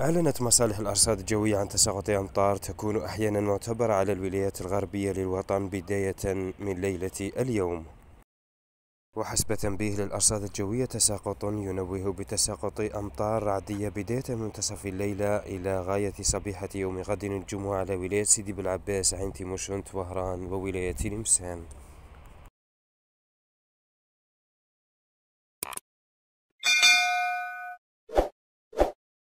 أعلنت مصالح الأرصاد الجوية عن تساقط أمطار تكون أحيانا معتبرة على الولايات الغربية للوطن بداية من ليلة اليوم وحسب تنبيه للأرصاد الجوية تساقط ينوه بتساقط أمطار رعدية بداية منتصف الليلة إلى غاية صبيحة يوم غد الجمعة على ولاية سيدي بلعباس عين تيموشنت وهران وولاية لمسان